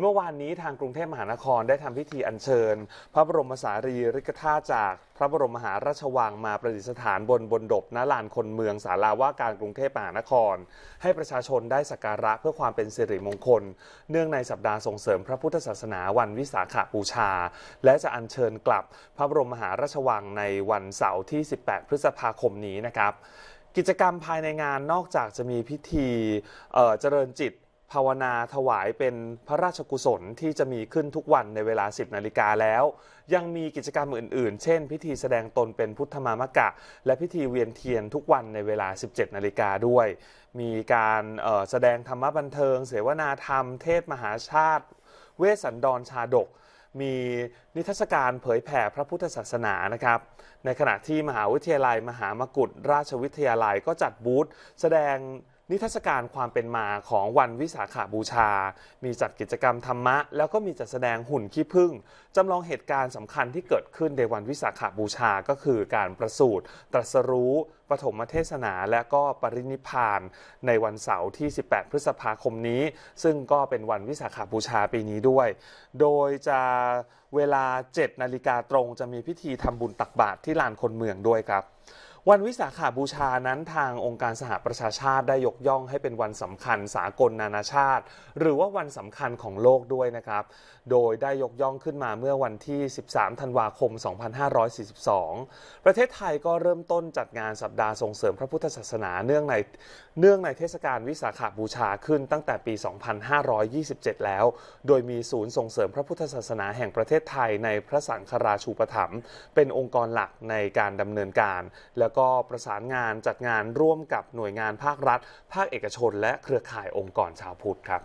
เมื่อวานนี้ทางกรุงเทพมหานครได้ทำพิธีอัญเชิญ พระบรมสารีริกธาตุจาก พระบรมมหาราชวังมาประดิษฐานบนบนดบณลานคนเมืองสาราว่าการกรุงเทพมหานคร ให้ประชาชนได้สักการะเพื่อความเป็นสิริมงคล เนื่องในสัปดาห์ส่งเสริม พระพุทธศาสนาวันวิสาขาบูชา และจะอัญเชิญกลับพระบรมมหาราชวังในวันเสาร์ที่ 18 พฤษภาคมนี้นะครับ กิจกรรมภายในงานนอกจากจะมีพิธีเจริญจิตภาวนาถวายเป็นพระราชกุศลที่จะมีขึ้นทุกวันในเวลา 10นาฬิกาแล้ว ยังมีกิจกรรมอื่นๆ เช่น พิธีแสดงตนเป็นพุทธมามะกะ และพิธีเวียนเทียนทุกวันในเวลา 17นาฬิกาด้วย มีการแสดงธรรมบันเทิง เสวนาธรรมเทศมหาชาติ เวสันดรชาดก มีนิทรรศการเผยแผ่พระพุทธศาสนานะครับ ในขณะที่มหาวิทยาลัยมหามกุฏราชวิทยาลัยก็จัดบูธแสดงนิทรรศการความเป็นมาของวันวิสาขาบูชา มีจัดกิจกรรมธรรมะ แล้วก็มีจัดแสดงหุ่นขี้ผึ้งจำลองเหตุการณ์สำคัญที่เกิดขึ้นในวันวิสาขาบูชาก็คือการประสูติตรัสรู้ปฐมเทศนา และก็ปรินิพาน ในวันเสาร์ที่ 18 พฤษภาคมนี้ ซึ่งก็เป็นวันวิสาขาบูชาปีนี้ด้วย โดยจะเวลา 7 นาฬิกาตรงจะมีพิธีทำบุญตักบาตรที่ลานคนเมืองด้วยครับวันวิสาขาบูชานั้นทางองค์การสหประชาชาติได้ยกย่องให้เป็นวันสำคัญสากลนานาชาติ หรือว่าวันสำคัญของโลกด้วยนะครับ โดยได้ยกย่องขึ้นมาเมื่อวันที่ 13 ธันวาคม 2542 ประเทศไทยก็เริ่มต้นจัดงานสัปดาห์ส่งเสริมพระพุทธศาสนา เนื่องใน เนื่องในเทศกาลวิสาขาบูชาขึ้นตั้งแต่ปี 2527 แล้ว โดยมีศูนย์ส่งเสริมพระพุทธศาสนาแห่งประเทศไทยในพระสังฆราชูปถัมภ์เป็นองค์กรหลักในการดำเนินการแล้ววก็ประสานงานจัดงานร่วมกับหน่วยงานภาครัฐ ภาคเอกชนและเครือข่ายองค์กรชาวพุทธครับ